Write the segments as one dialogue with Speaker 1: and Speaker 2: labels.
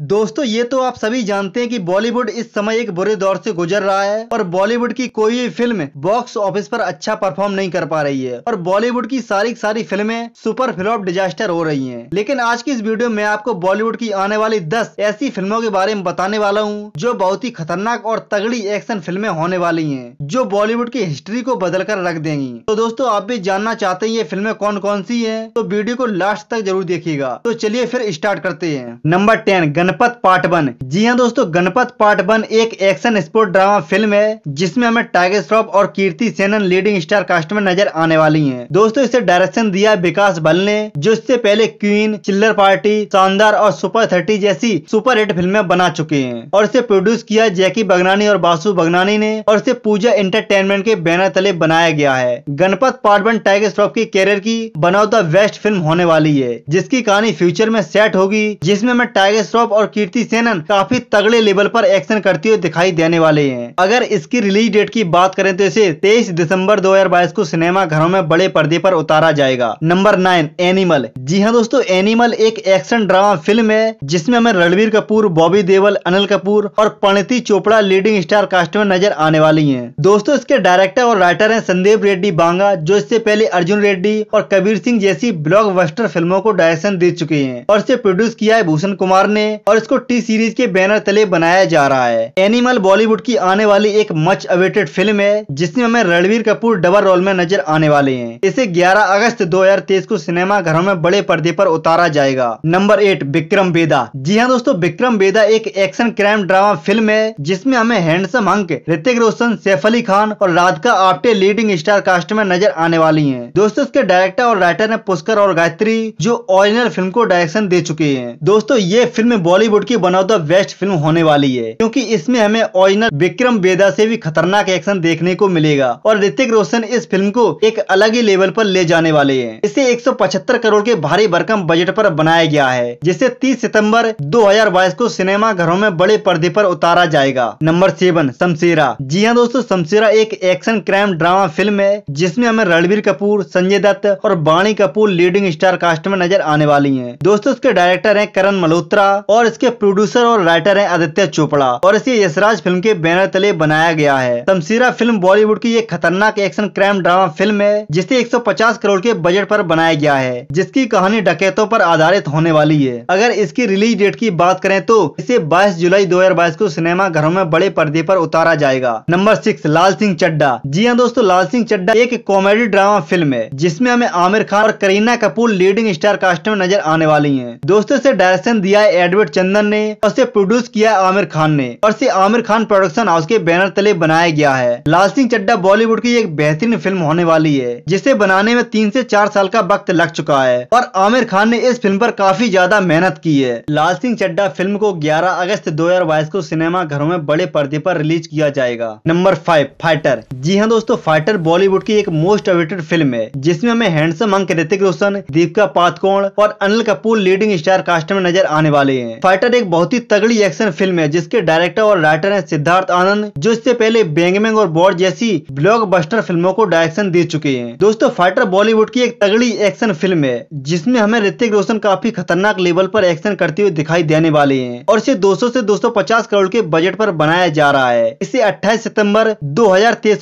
Speaker 1: दोस्तों ये तो आप सभी जानते हैं कि बॉलीवुड इस समय एक बुरे दौर से गुजर रहा है और बॉलीवुड की कोई भी फिल्म बॉक्स ऑफिस पर अच्छा परफॉर्म नहीं कर पा रही है और बॉलीवुड की सारी सारी फिल्में सुपर फ्लॉप डिजास्टर हो रही हैं लेकिन आज की इस वीडियो में आपको बॉलीवुड की आने वाली दस ऐसी फिल्मों के बारे में बताने वाला हूँ जो बहुत ही खतरनाक और तगड़ी एक्शन फिल्में होने वाली है जो बॉलीवुड की हिस्ट्री को बदल कर रख देंगी तो दोस्तों आप भी जानना चाहते हैं ये फिल्में कौन कौन सी है तो वीडियो को लास्ट तक जरूर देखिएगा तो चलिए फिर स्टार्ट करते हैं number ten Ganapath part one जी हाँ दोस्तों गणपत पार्ट वन एक एक्शन स्पोर्ट ड्रामा फिल्म है जिसमें हमें टाइगर श्रॉफ और Kriti Sanon leading star cast में नजर आने वाली हैं। दोस्तों इसे डायरेक्शन दिया विकास बल ने जो इससे पहले क्वीन चिल्लर पार्टी शानदार और सुपर थर्टी जैसी सुपर हिट फिल्में बना चुके हैं और इसे प्रोड्यूस किया जैकी बगनानी और बासु बगनानी ने और इसे पूजा इंटरटेनमेंट के बैनर तले बनाया गया है गणपत पार्ट वन टाइगर श्रॉफ की कैरियर की बनाउ द बेस्ट फिल्म होने वाली है जिसकी कहानी फ्यूचर में सेट होगी जिसमें हमें टाइगर श्रॉफ और कीर्ति सेनन काफी तगड़े लेवल पर एक्शन करते हुए दिखाई देने वाले हैं अगर इसकी रिलीज डेट की बात करें तो इसे तेईस दिसंबर 2022 को सिनेमा घरों में बड़े पर्दे पर उतारा जाएगा नंबर नाइन एनिमल जी हाँ दोस्तों एनिमल एक एक्शन ड्रामा फिल्म है जिसमे हमें रणवीर कपूर बॉबी देवल अनिल कपूर और परिणति चोपड़ा लीडिंग स्टार कास्ट में नजर आने वाली है दोस्तों इसके डायरेक्टर और राइटर है संदीप रेड्डी बांगा जो इससे पहले अर्जुन रेड्डी और कबीर सिंह जैसी ब्लॉक फिल्मों को डायरेक्शन दे चुके हैं और इसे प्रोड्यूस किया है भूषण कुमार ने और इसको टी सीरीज के बैनर तले बनाया जा रहा है एनिमल बॉलीवुड की आने वाली एक मच अवेटेड फिल्म है जिसमें हमें रणवीर कपूर डबल रोल में नजर आने वाले हैं इसे 11 अगस्त 2023 को सिनेमा घरों में बड़े पर्दे पर उतारा जाएगा नंबर एट विक्रम बेदा जी हाँ दोस्तों विक्रम बेदा एक एक्शन क्राइम ड्रामा फिल्म है जिसमे हमें हैंडसम हंक ऋतिक रोशन सैफ अली खान और Radhika Apte leading star cast में नजर आने वाली है दोस्तों इसके डायरेक्टर और राइटर है पुष्कर और गायत्री जो ओरिजिनल फिल्म को डायरेक्शन दे चुके हैं दोस्तों ये फिल्म बॉलीवुड बॉलीवुड की one of the best film होने वाली है क्योंकि इसमें हमें ओरिजिनल विक्रम बेदा से भी खतरनाक एक्शन देखने को मिलेगा और ऋतिक रोशन इस फिल्म को एक अलग ही लेवल पर ले जाने वाले हैं इसे 175 करोड़ के भारी भरकम बजट पर बनाया गया है जिसे 30 सितंबर 2022 को सिनेमा घरों में बड़े पर्दे पर उतारा जाएगा नंबर सेवन शमशेरा जी हाँ दोस्तों शमशेरा एक एक्शन क्राइम ड्रामा फिल्म है जिसमे हमें रणबीर कपूर संजय दत्त और बाणी कपूर लीडिंग स्टार कास्ट में नजर आने वाली है दोस्तों उसके डायरेक्टर है करण मल्होत्रा और और इसके प्रोड्यूसर और राइटर हैं आदित्य चोपड़ा और इसे यशराज फिल्म के बैनर तले बनाया गया है तमसीरा फिल्म बॉलीवुड की एक खतरनाक एक्शन क्राइम ड्रामा फिल्म है जिसे 150 करोड़ के बजट पर बनाया गया है जिसकी कहानी डकैतों पर आधारित होने वाली है अगर इसकी रिलीज डेट की बात करें तो इसे बाईस जुलाई दो को सिनेमा घरों में बड़े पर्दे पर उतारा जाएगा नंबर सिक्स लाल सिंह चड्डा जी हाँ दोस्तों लाल सिंह चड्डा एक कॉमेडी ड्रामा फिल्म है जिसमे हमें आमिर खान और Kareena Kapoor leading star cast में नजर आने वाली है दोस्तों इसे डायरेक्शन दिया है एडवर्ड वेंकट चंदन ने और से प्रोड्यूस किया आमिर खान ने और से आमिर खान प्रोडक्शन हाउस के बैनर तले बनाया गया है लाल सिंह चड्डा बॉलीवुड की एक बेहतरीन फिल्म होने वाली है जिसे बनाने में तीन से चार साल का वक्त लग चुका है और आमिर खान ने इस फिल्म पर काफी ज्यादा मेहनत की है लाल सिंह चड्डा फिल्म को ग्यारह अगस्त दो को सिनेमा घरों में बड़े पर्दे पर रिलीज किया जाएगा नंबर फाइव फाइटर जी हाँ दोस्तों फाइटर बॉलीवुड की एक मोस्ट अवेटेड फिल्म है जिसमें हमें हैंडसम अंक ऋतिक रोशन दीपिका पातकोण और Anil Kapoor leading star cast में नजर आने वाले हैं फाइटर एक बहुत ही तगड़ी एक्शन फिल्म है जिसके डायरेक्टर और राइटर है सिद्धार्थ आनंद जो इससे पहले बैंगमैंग और बॉर्ड जैसी ब्लॉकबस्टर फिल्मों को डायरेक्शन दे चुके हैं दोस्तों फाइटर बॉलीवुड की एक तगड़ी एक्शन फिल्म है जिसमे हमें ऋतिक रोशन काफी खतरनाक लेवल आरोप एक्शन करते हुए दिखाई देने वाले है और इसे दो सौ ऐसी करोड़ के बजट आरोप बनाया जा रहा है इसे अट्ठाईस सितम्बर दो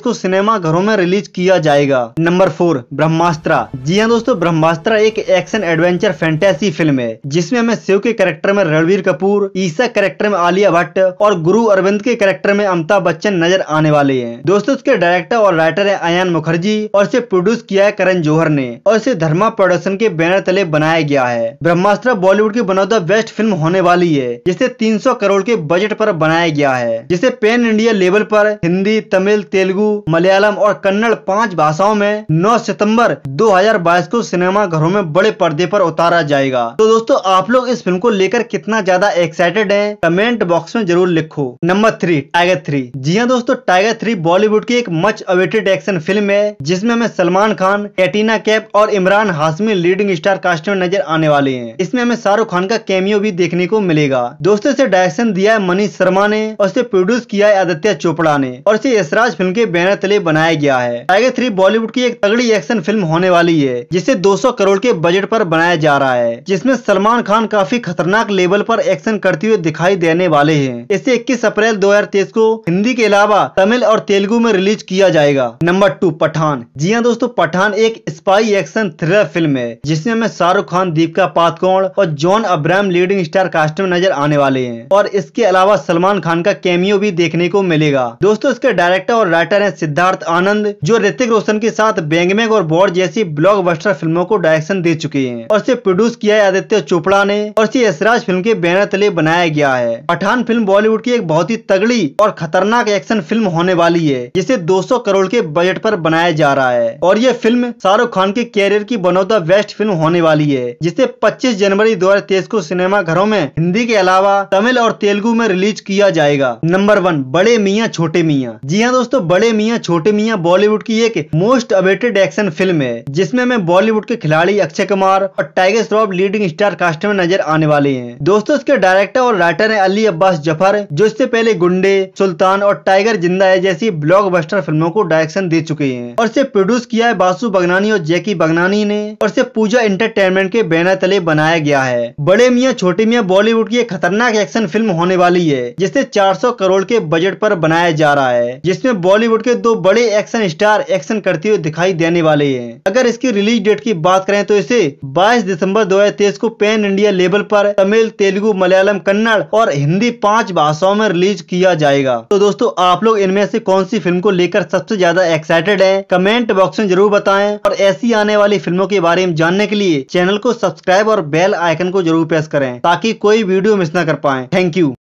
Speaker 1: को सिनेमा घरों में रिलीज किया जाएगा नंबर फोर ब्रह्मास्त्रा जी हाँ दोस्तों ब्रह्मास्त्रा एक एक्शन एडवेंचर फैंटेसी फिल्म है जिसमें हमें शिव के कैरेक्टर में रणवीर कपूर ईसा कैरेक्टर में आलिया भट्ट और गुरु अरविंद के कैरेक्टर में अमिताभ बच्चन नजर आने वाले हैं दोस्तों इसके डायरेक्टर और राइटर है अयान मुखर्जी और इसे प्रोड्यूस किया है करण जोहर ने और इसे धर्मा प्रोडक्शन के बैनर तले बनाया गया है ब्रह्मास्त्र बॉलीवुड की बनौदा बेस्ट फिल्म होने वाली है जिसे तीन करोड़ के बजट आरोप बनाया गया है जिसे पेन इंडिया लेवल आरोप हिंदी तमिल तेलुगु मलयालम और कन्नड़ पांच भाषाओं में नौ सितंबर दो को सिनेमा घरों में बड़े पर्दे आरोप उतारा जाएगा तो दोस्तों आप लोग इस फिल्म को लेकर कितना कितना ज्यादा एक्साइटेड है कमेंट बॉक्स में जरूर लिखो नंबर थ्री टाइगर थ्री जी हाँ दोस्तों टाइगर थ्री बॉलीवुड की एक मच अवेटेड एक्शन फिल्म है जिसमे हमें सलमान खान कैटीना कैप और Emraan Hashmi leading star cast में नजर आने वाले है इसमें हमें शाहरुख खान का कैमियो भी देखने को मिलेगा दोस्तों इसे डायरेक्शन दिया है मनीष शर्मा ने और इसे प्रोड्यूस किया है आदित्य चोपड़ा ने और इसे यशराज फिल्म के बैनर तले बनाया गया है टाइगर थ्री बॉलीवुड की एक तगड़ी एक्शन फिल्म होने वाली है जिसे 200 करोड़ के बजट पर बनाया जा रहा है जिसमें सलमान खान काफी खतरनाक लेवल पर एक्शन करते हुए दिखाई देने वाले हैं इसे इक्कीस अप्रैल 2023 को हिंदी के अलावा तमिल और तेलुगु में रिलीज किया जाएगा नंबर टू पठान जी हाँ दोस्तों पठान एक स्पाई एक्शन थ्रिलर फिल्म है जिसमे हमें शाहरुख खान दीपिका पातकोण और John Abraham leading star cast में नजर आने वाले है और इसके अलावा सलमान खान का कैमियो भी देखने को मिलेगा दोस्तों इसके डायरेक्टर और राइटर है सिद्धार्थ आनंद जो ऋतिक रोशन के साथ बैंगमेग और बॉर्ड जैसी ब्लॉक फिल्मों को डायरेक्शन दे चुके हैं और इसे प्रोड्यूस किया है आदित्य चोपड़ा ने और इसे यशराज फिल्म के बैनर तले बनाया गया है पठान फिल्म बॉलीवुड की एक बहुत ही तगड़ी और खतरनाक एक्शन फिल्म होने वाली है जिसे 200 करोड़ के बजट पर बनाया जा रहा है और ये फिल्म शाहरुख खान के कैरियर की one of the best film होने वाली है जिसे 25 जनवरी 2023 को सिनेमा घरों में हिंदी के अलावा तमिल और तेलुगु में रिलीज किया जाएगा नंबर वन बड़े मियाँ छोटे मियाँ जी हाँ दोस्तों बड़े मियाँ छोटे मियाँ बॉलीवुड की एक मोस्ट अवेटेड एक्शन फिल्म है जिसमे हमें बॉलीवुड के खिलाड़ी अक्षय कुमार और Tiger Shroff leading star cast में नजर आने वाले हैं दोस्तों दोस्तों इसके डायरेक्टर और राइटर है अली अब्बास जफर जो इससे पहले गुंडे सुल्तान और टाइगर जिंदा है जैसी ब्लॉक फिल्मों को डायरेक्शन दे चुके हैं और इसे प्रोड्यूस किया है बासु बगनानी और जैकी बगनानी ने और इसे पूजा इंटरटेनमेंट के बैनर तले बनाया गया है बड़े मियाँ छोटे मियाँ बॉलीवुड की एक खतरनाक एक्शन फिल्म होने वाली है जिसे 400 करोड़ के बजट पर बनाया जा रहा है जिसमें बॉलीवुड के दो बड़े एक्शन स्टार एक्शन करते हुए दिखाई देने वाले हैं अगर इसकी रिलीज डेट की बात करें तो इसे 22 दिसंबर 2023 को पैन इंडिया लेवल पर तमिल तेलुगु मलयालम कन्नड़ और हिंदी पांच भाषाओं में रिलीज किया जाएगा तो दोस्तों आप लोग इनमें से कौन सी फिल्म को लेकर सबसे ज्यादा एक्साइटेड हैं कमेंट बॉक्स में जरूर बताएं और ऐसी आने वाली फिल्मों के बारे में जानने के लिए चैनल को सब्सक्राइब और बेल आइकन को जरूर प्रेस करें ताकि कोई वीडियो मिस न कर पाए थैंक यू